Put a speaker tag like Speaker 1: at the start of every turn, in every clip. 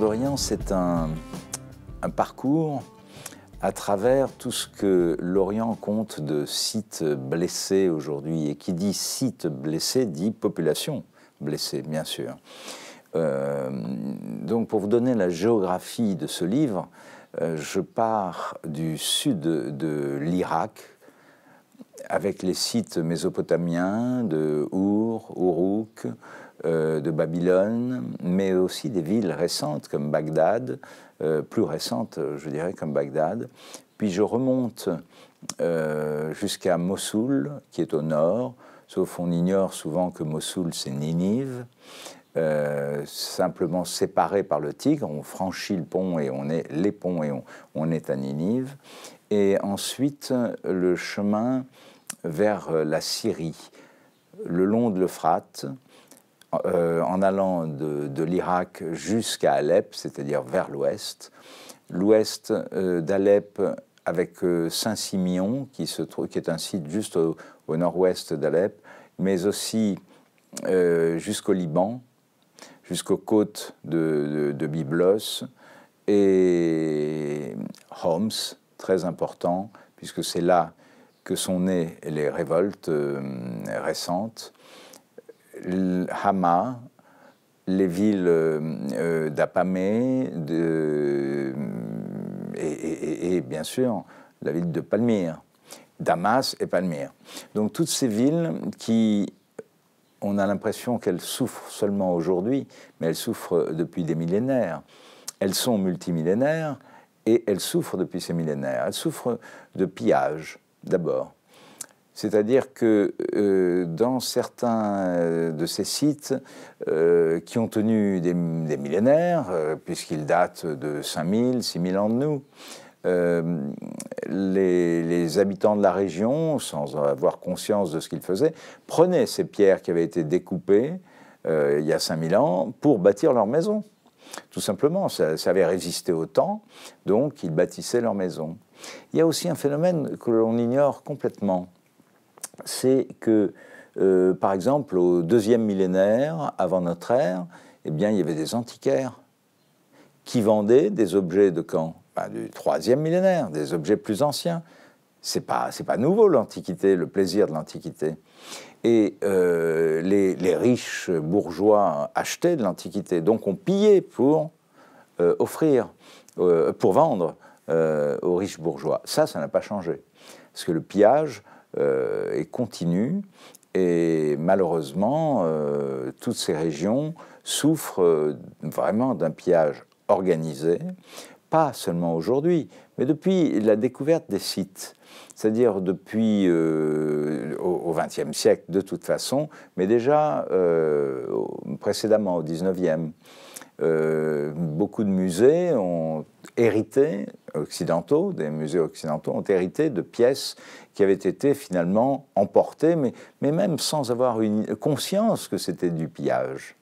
Speaker 1: d'Orient, c'est un, parcours à travers tout ce que l'Orient compte de sites blessés aujourd'hui. Et qui dit sites blessés, dit population blessée, bien sûr. Euh, donc pour vous donner la géographie de ce livre, euh, je pars du sud de, l'Irak avec les sites mésopotamiens de Our, Uruk, euh, de Babylone, mais aussi des villes récentes comme Bagdad, euh, plus récentes, je dirais, comme Bagdad. Puis je remonte euh, jusqu'à Mossoul, qui est au nord, sauf on ignore souvent que Mossoul, c'est Ninive. simplement séparé par le Tigre, on franchit le pont et on est les ponts et on est à Ninive. Et ensuite le chemin vers la Syrie, le long de l'Euphrate, euh, en allant de, l'Irak jusqu'à Alep, c'est-à-dire vers l'ouest. L'ouest euh, d'Alep avec euh, saint simion qui, est un site juste au, nord-ouest d'Alep, mais aussi jusqu'au Liban, jusqu'aux côtes de, Byblos et Homs, très important, puisque c'est là que sont nées les révoltes récentes. Hama, les villes euh, euh, d'Apame et, et, bien sûr la ville de Palmyre, Damas et Palmyre. Donc toutes ces villes qui, on a l'impression qu'elles souffrent seulement aujourd'hui, mais elles souffrent depuis des millénaires. Elles sont multimillénaires et elles souffrent depuis ces millénaires. Elles souffrent de pillage d'abord c'est-à-dire que euh, dans certains euh, de ces sites euh, qui ont tenu des, millénaires, puisqu'ils datent de 5000, 6000 ans de nous, les, habitants de la région, sans avoir conscience de ce qu'ils faisaient, prenaient ces pierres qui avaient été découpées il y a 5000 ans pour bâtir leur maison. Tout simplement, ça, ça avait résisté au temps, donc ils bâtissaient leur maison. Il y a aussi un phénomène que l'on ignore complètement c'est que, euh, par exemple, au deuxième millénaire, avant notre ère, eh bien, il y avait des antiquaires qui vendaient des objets de quand ben, Du troisième millénaire, des objets plus anciens. C'est pas, pas nouveau l'Antiquité, le plaisir de l'Antiquité. Et euh, les, riches bourgeois achetaient de l'Antiquité, donc on pillait pour euh, offrir, pour vendre aux riches bourgeois. Ça, ça n'a pas changé. Parce que le pillage, euh, et continue et malheureusement, euh, toutes ces régions souffrent euh, vraiment d'un pillage organisé, pas seulement aujourd'hui, mais depuis la découverte des sites c'est-à-dire depuis au XXe siècle de toute façon, mais déjà précédemment au XIXe. Euh, beaucoup de musées ont hérité, occidentaux, des musées occidentaux, ont hérité de pièces qui avaient été finalement emportées, mais, mais même sans avoir une conscience que c'était du pillage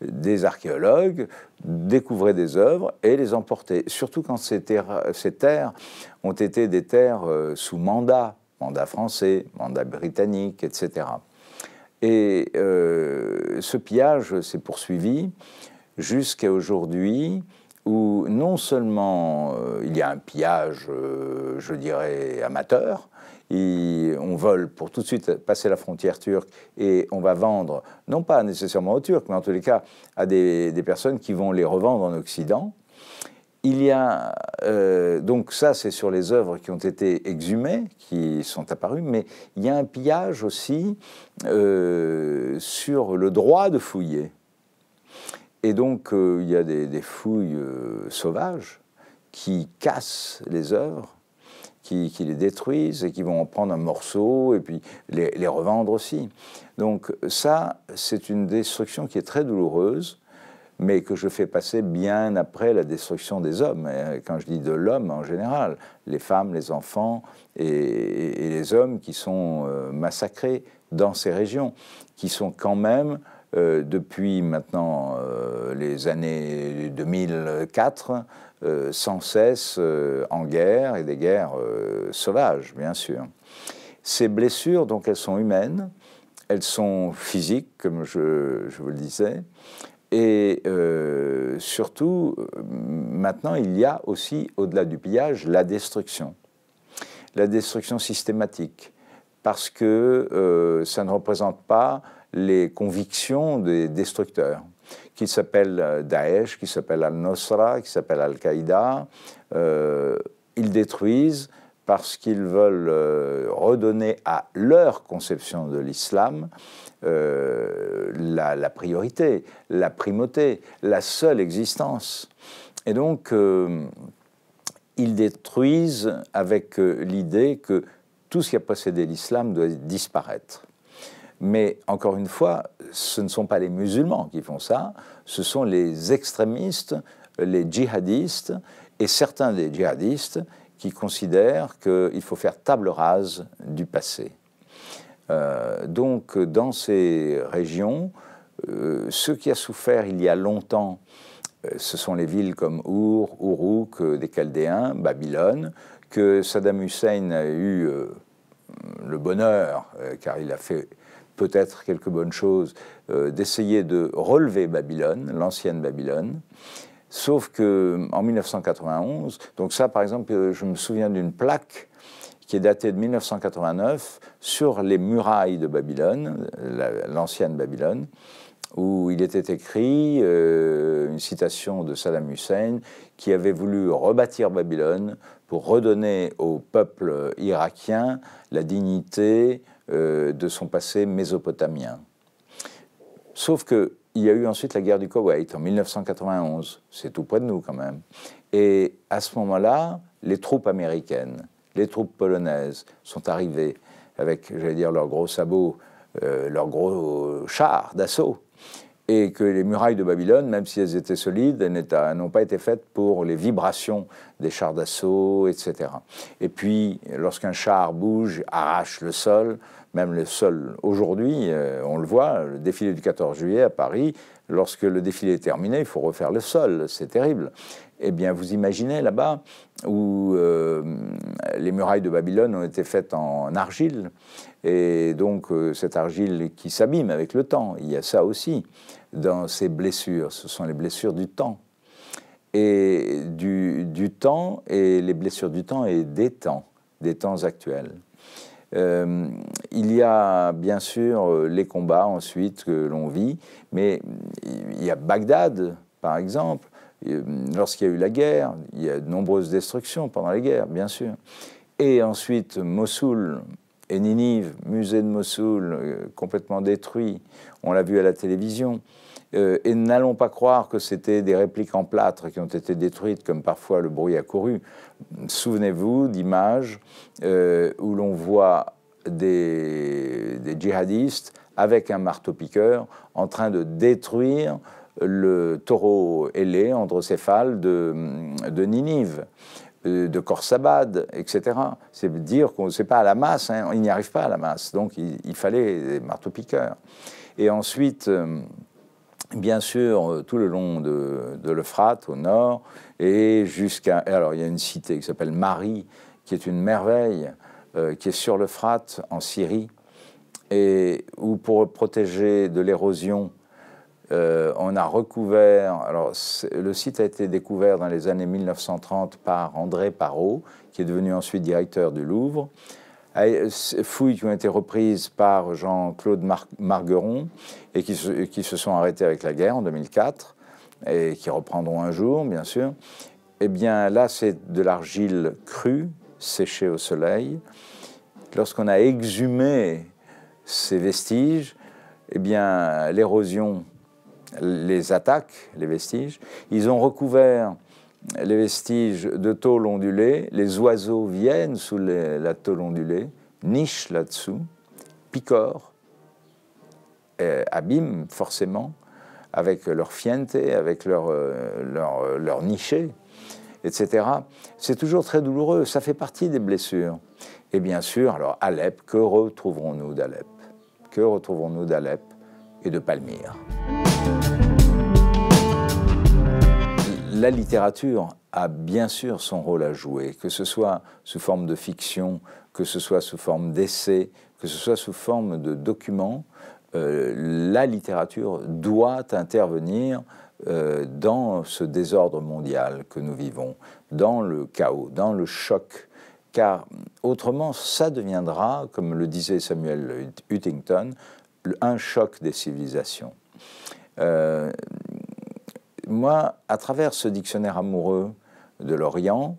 Speaker 1: des archéologues découvraient des œuvres et les emportaient. Surtout quand ces terres, ces terres ont été des terres euh, sous mandat, mandat français, mandat britannique, etc. Et euh, ce pillage s'est poursuivi jusqu'à aujourd'hui où non seulement euh, il y a un pillage, euh, je dirais, amateur, on vole pour tout de suite passer la frontière turque et on va vendre, non pas nécessairement aux Turcs, mais en tous les cas à des, personnes qui vont les revendre en Occident. Il y a, euh, donc ça c'est sur les œuvres qui ont été exhumées, qui sont apparues, mais il y a un pillage aussi sur le droit de fouiller. Et donc, euh, il y a des, fouilles euh, sauvages qui cassent les œuvres, qui, les détruisent et qui vont en prendre un morceau et puis les, revendre aussi. Donc ça, c'est une destruction qui est très douloureuse, mais que je fais passer bien après la destruction des hommes. Euh, quand je dis de l'homme en général, les femmes, les enfants et les hommes qui sont massacrés dans ces régions, qui sont quand même euh, depuis maintenant euh, les années 2004, euh, sans cesse en guerre et des guerres sauvages, bien sûr. Ces blessures, donc, elles sont humaines, elles sont physiques, comme je vous le disais, et surtout, maintenant, il y a aussi, au-delà du pillage, la destruction, la destruction systématique, parce que ça ne représente pas les convictions des destructeurs, qui s'appellent euh, Daesh, qui s'appellent Al-Nusra, qui s'appellent Al-Qaïda. Euh, ils détruisent parce qu'ils veulent euh, redonner à leur conception de l'islam la, priorité, la primauté, la seule existence. Et donc, ils détruisent avec l'idée que tout ce qui a précédé l'islam doit disparaître. Mais encore une fois, ce ne sont pas les musulmans qui font ça, ce sont les extrémistes, les djihadistes et certains des djihadistes qui considèrent qu'il faut faire table rase du passé. Euh, donc dans ces régions, euh, ce qui a souffert il y a longtemps, euh, ce sont les villes comme Our, Uruk, euh, des Chaldéens, Babylone, que Saddam Hussein a eu le bonheur, car il a fait peut-être quelques bonnes choses, euh, d'essayer de relever Babylone, l'ancienne Babylone. Sauf que en 1991, donc ça par exemple, euh, je me souviens d'une plaque qui est datée de 1989 sur les murailles de Babylone, l'ancienne Babylone, où il était écrit euh, une citation de Saddam Hussein qui avait voulu rebâtir Babylone pour redonner au peuple irakien la dignité, euh, de son passé mésopotamien. Sauf qu'il y a eu ensuite la guerre du Koweït en 1991, c'est tout près de nous quand même. Et à ce moment-là, les troupes américaines, les troupes polonaises sont arrivées avec, j'allais dire, leurs gros sabots, euh, leurs gros chars d'assaut. Et que les murailles de Babylone, même si elles étaient solides, n'ont pas été faites pour les vibrations des chars d'assaut, etc. Et puis, lorsqu'un char bouge, arrache le sol, même le sol, aujourd'hui, euh, on le voit, le défilé du 14 juillet à Paris, lorsque le défilé est terminé, il faut refaire le sol, c'est terrible. Eh bien, vous imaginez là-bas où euh, les murailles de Babylone ont été faites en argile, et donc euh, cette argile qui s'abîme avec le temps, il y a ça aussi dans ces blessures, ce sont les blessures du temps. Et du temps, et les blessures du temps et des temps, des temps actuels. Euh, il y a bien sûr euh, les combats ensuite que l'on vit, mais il y a Bagdad, par exemple. Euh, lorsqu'il y a eu la guerre, il y a de nombreuses destructions pendant les guerres, bien sûr. Et ensuite, Mossoul, et Ninive, musée de Mossoul euh, complètement détruit, on l'a vu à la télévision. Euh, et n'allons pas croire que c'était des répliques en plâtre qui ont été détruites, comme parfois le bruit a couru. Souvenez-vous d'images euh, où l'on voit des, djihadistes avec un marteau-piqueur en train de détruire le taureau ailé, androcéphale de, de Ninive. Euh, de Korsabad, etc. C'est dire qu'on n'est pas à la masse, hein, il n'y arrive pas à la masse. Donc il, fallait des marteaux-piqueurs. Et ensuite, euh, bien sûr, euh, tout le long de, l'Euphrate, au nord, et jusqu'à. Alors il y a une cité qui s'appelle Marie, qui est une merveille, qui est sur l'Euphrate, en Syrie, et où pour protéger de l'érosion, euh, on a recouvert, alors le site a été découvert dans les années 1930 par André Parot, qui est devenu ensuite directeur du Louvre. Euh, fouilles qui ont été reprises par Jean-Claude Margueron et qui se, qui se sont arrêtées avec la guerre en 2004 et qui reprendront un jour, bien sûr. Eh bien là, c'est de l'argile crue, séchée au soleil. Lorsqu'on a exhumé ces vestiges, eh bien, l'érosion les attaques, les vestiges. Ils ont recouvert les vestiges de tôle ondulée. Les oiseaux viennent sous la tôle ondulée, nichent là-dessous, picorent, euh, abîment forcément avec leur fiente, avec leur, euh, leur, euh, leur nichée, etc. C'est toujours très douloureux, ça fait partie des blessures. Et bien sûr, alors Alep, que retrouverons-nous d'Alep Que retrouverons-nous d'Alep et de Palmyre la littérature a bien sûr son rôle à jouer, que ce soit sous forme de fiction, que ce soit sous forme d'essai, que ce soit sous forme de documents. Euh, la littérature doit intervenir euh, dans ce désordre mondial que nous vivons, dans le chaos, dans le choc, car autrement ça deviendra, comme le disait Samuel Huntington, un choc des civilisations. Euh, moi, à travers ce dictionnaire amoureux de l'Orient,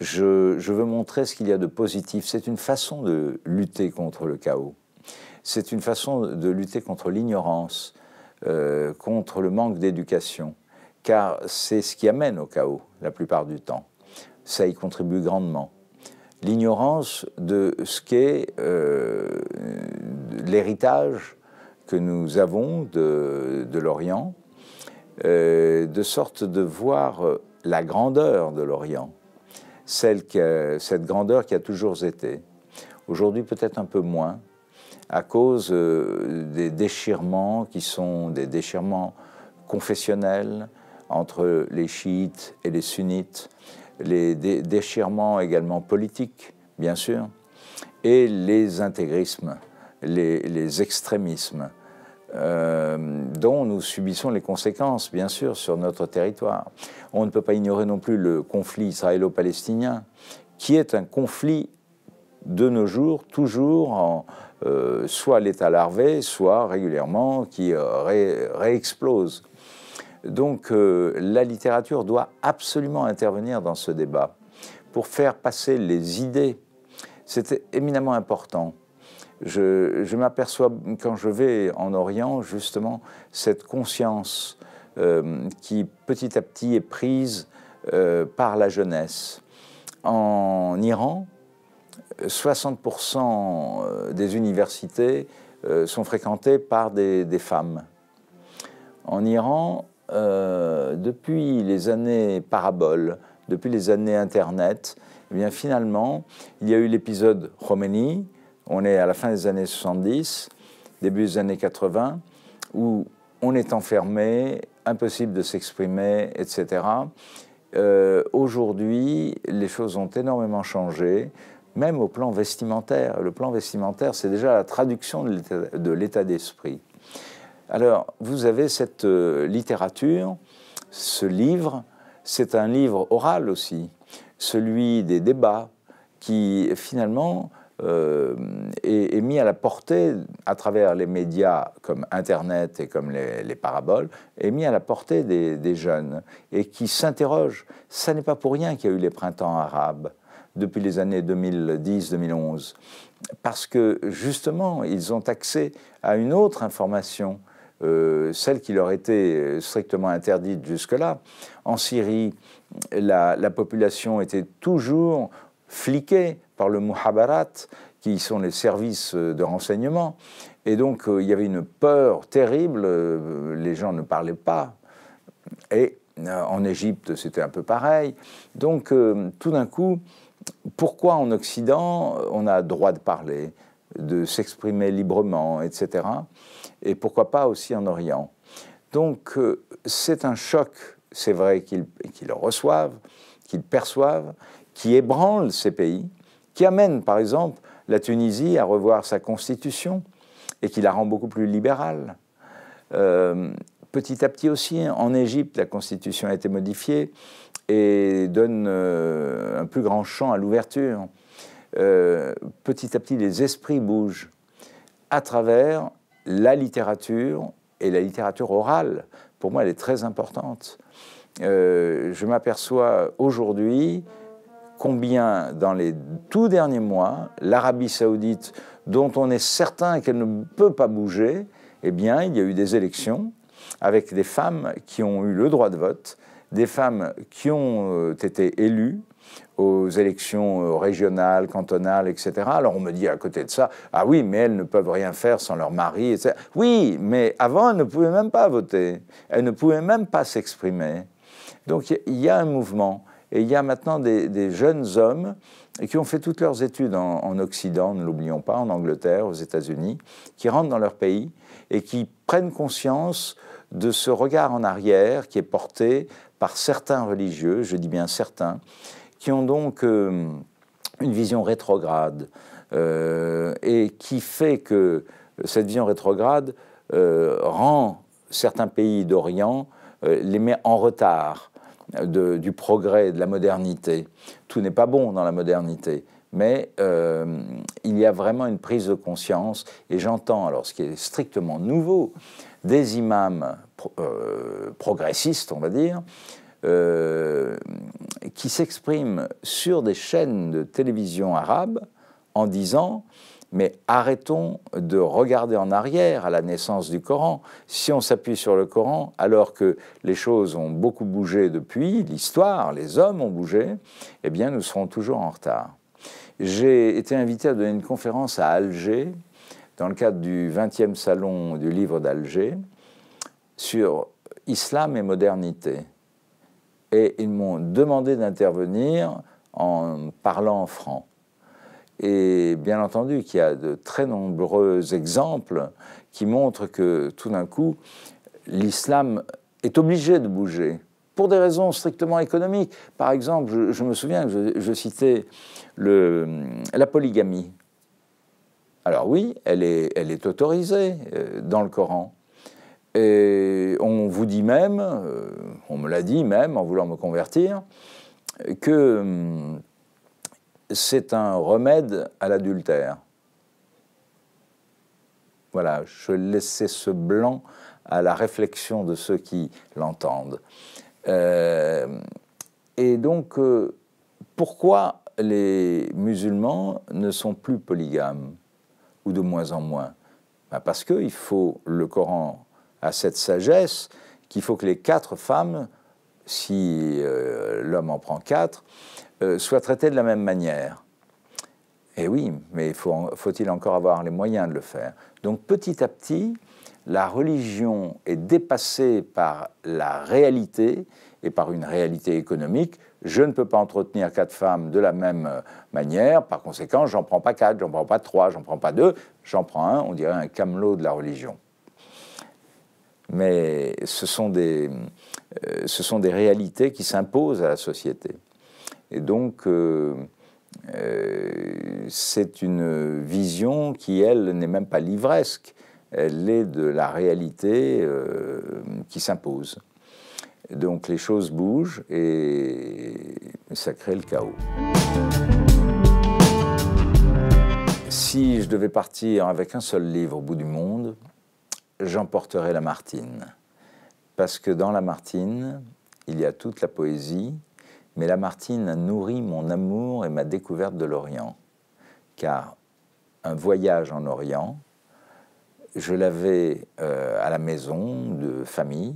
Speaker 1: je, veux montrer ce qu'il y a de positif. C'est une façon de lutter contre le chaos. C'est une façon de lutter contre l'ignorance, euh, contre le manque d'éducation, car c'est ce qui amène au chaos la plupart du temps. Ça y contribue grandement. L'ignorance de ce qu'est euh, l'héritage que nous avons de l'Orient, euh, de sorte de voir euh, la grandeur de l'Orient, cette grandeur qui a toujours été. Aujourd'hui peut-être un peu moins, à cause euh, des déchirements qui sont des déchirements confessionnels entre les chiites et les sunnites, les déchirements également politiques, bien sûr, et les intégrismes, les extrémismes. Euh, dont nous subissons les conséquences, bien sûr, sur notre territoire. On ne peut pas ignorer non plus le conflit israélo-palestinien, qui est un conflit de nos jours, toujours en euh, soit l'état larvé, soit régulièrement qui euh, réexplose. Donc la littérature doit absolument intervenir dans ce débat pour faire passer les idées. C'est éminemment important je, m'aperçois quand je vais en Orient, justement, cette conscience euh, qui petit à petit est prise euh, par la jeunesse. En Iran, 60% euh, des universités sont fréquentées par des, femmes. En Iran, depuis les années paraboles, depuis les années Internet, eh bien finalement, il y a eu l'épisode Khomeini, on est à la fin des années 70, début des années 80, où on est enfermé, impossible de s'exprimer, etc. Euh, aujourd'hui, les choses ont énormément changé, même au plan vestimentaire. Le plan vestimentaire, c'est déjà la traduction de l'état d'esprit. Alors, vous avez cette euh, littérature, ce livre, c'est un livre oral aussi, celui des débats, qui finalement est, euh, mis à la portée, à travers les médias comme Internet et comme les, paraboles, est mis à la portée des, jeunes et qui s'interrogent. Ça n'est pas pour rien qu'il y a eu les printemps arabes depuis les années 2010-2011, parce que justement, ils ont accès à une autre information. Euh, celle qui leur était euh, strictement interdite jusque-là. En Syrie, la population était toujours fliqués par le Muhabarat, qui sont les services de renseignement. Et donc, euh, il y avait une peur terrible, euh, les gens ne parlaient pas. Et euh, en Égypte, c'était un peu pareil. Donc, tout d'un coup, pourquoi en Occident, on a droit de parler, de s'exprimer librement, etc. Et pourquoi pas aussi en Orient Donc, c'est un choc, c'est vrai qu'ils reçoivent, qu'ils perçoivent, qui ébranle ces pays, qui amène par exemple la Tunisie à revoir sa constitution et qui la rend beaucoup plus libérale. Euh, petit à petit aussi, en Égypte, la constitution a été modifiée et donne euh, un plus grand champ à l'ouverture. Euh, petit à petit, les esprits bougent à travers la littérature et la littérature orale. Pour moi, elle est très importante. je m'aperçois aujourd'hui combien dans les tout derniers mois, l'Arabie saoudite, dont on est certain qu'elle ne peut pas bouger, eh bien, il y a eu des élections avec des femmes qui ont eu le droit de vote, des femmes qui ont euh, été élues aux élections euh, régionales, cantonales, etc. Alors on me dit à côté de ça, ah oui, mais elles ne peuvent rien faire sans leur mari, etc. Oui, mais avant, elles ne pouvaient même pas voter, elles ne pouvaient même pas s'exprimer. Donc il y a un mouvement. Et il y a maintenant des, jeunes hommes qui ont fait toutes leurs études en, Occident, ne l'oublions pas, en Angleterre, aux États-Unis, qui rentrent dans leur pays et qui prennent conscience de ce regard en arrière qui est porté par certains religieux, je dis bien certains, qui ont donc euh, une vision rétrograde euh, et qui fait que cette vision rétrograde euh, rend certains pays d'Orient, les met en retard du progrès, de la modernité. Tout n'est pas bon dans la modernité, mais euh, il y a vraiment une prise de conscience, et j'entends, alors ce qui est strictement nouveau, des imams euh, progressistes, on va dire, euh, qui s'expriment sur des chaînes de télévision arabes en disant mais arrêtons de regarder en arrière à la naissance du Coran. Si on s'appuie sur le Coran, alors que les choses ont beaucoup bougé depuis, l'histoire, les hommes ont bougé, eh bien nous serons toujours en retard. J'ai été invité à donner une conférence à Alger, dans le cadre du 20e salon du livre d'Alger, sur islam et modernité. Et ils m'ont demandé d'intervenir en parlant en franc. Et bien entendu qu'il y a de très nombreux exemples qui montrent que tout d'un coup, l'islam est obligé de bouger pour des raisons strictement économiques. Par exemple, je, me souviens que je, citais le, la polygamie. Alors oui, elle est, elle est autorisée euh, dans le Coran. Et on vous dit même, euh, on me l'a dit même en voulant me convertir, que hum, c'est un remède à l'adultère. Voilà, je laissais ce blanc à la réflexion de ceux qui l'entendent. Euh, et donc, euh, pourquoi les musulmans ne sont plus polygames, ou de moins en moins bah, Parce qu'il faut, le Coran a cette sagesse qu'il faut que les quatre femmes, si euh, l'homme en prend quatre, euh, soit soient traités de la même manière. Et oui, mais faut, il encore avoir les moyens de le faire Donc petit à petit, la religion est dépassée par la réalité et par une réalité économique. Je ne peux pas entretenir quatre femmes de la même euh, manière, par conséquent, j'en prends pas quatre, j'en prends pas trois, j'en prends pas deux, j'en prends un, on dirait un camelot de la religion. Mais ce sont euh, ce sont des réalités qui s'imposent à la société. Et donc, euh, euh, c'est une vision qui, elle, n'est même pas livresque, elle est de la réalité euh, qui s'impose. Donc les choses bougent et ça crée le chaos. Si je devais partir avec un seul livre au bout du monde, j'emporterais Lamartine. Parce que dans Lamartine, il y a toute la poésie, mais Lamartine a nourri mon amour et ma découverte de l'Orient, car un voyage en Orient, je l'avais euh, à la maison de famille,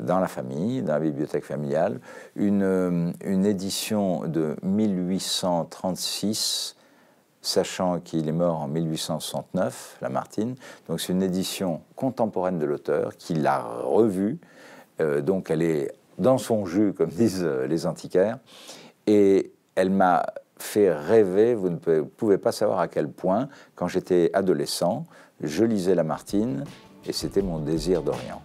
Speaker 1: dans la famille, dans la bibliothèque familiale, une, euh, une édition de 1836, sachant qu'il est mort en 1869, Lamartine. Donc c'est une édition contemporaine de l'auteur qui l'a revue. Euh, donc elle est dans son jus, comme disent euh, les antiquaires. Et elle m'a fait rêver, vous ne pouvez pas savoir à quel point, quand j'étais adolescent, je lisais Lamartine et c'était mon désir d'Orient.